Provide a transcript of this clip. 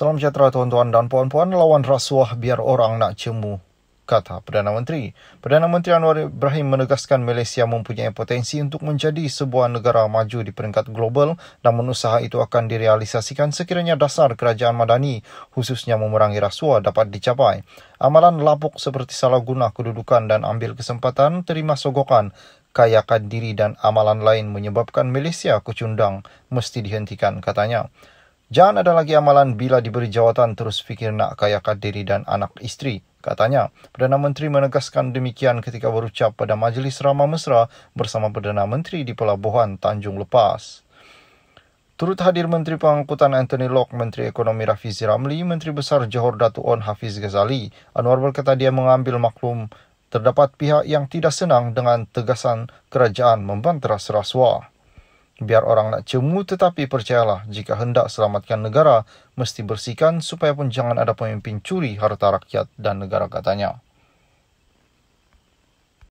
Salam sejahtera tuan-tuan dan puan-puan lawan rasuah biar orang nak cemu kata Perdana Menteri. Perdana Menteri Anwar Ibrahim menegaskan Malaysia mempunyai potensi untuk menjadi sebuah negara maju di peringkat global dan usaha itu akan direalisasikan sekiranya dasar kerajaan madani khususnya memerangi rasuah dapat dicapai. Amalan lapuk seperti salah guna kedudukan dan ambil kesempatan terima sogokan kayakan diri dan amalan lain menyebabkan Malaysia kecundang mesti dihentikan katanya. Jangan ada lagi amalan bila diberi jawatan terus fikir nak kayakan diri dan anak istri, Katanya, Perdana Menteri menegaskan demikian ketika berucap pada Majlis Ramah Mesra bersama Perdana Menteri di Pelabuhan Tanjung Lepas. Turut hadir Menteri Pengangkutan Anthony Locke, Menteri Ekonomi Rafizi Ramli, Menteri Besar Johor Datuk On Hafiz Ghazali, Anwar berkata dia mengambil maklum terdapat pihak yang tidak senang dengan tegasan kerajaan membantah rasuah. Biar orang nak cemu tetapi percayalah jika hendak selamatkan negara mesti bersihkan supaya pun jangan ada pemimpin curi harta rakyat dan negara katanya.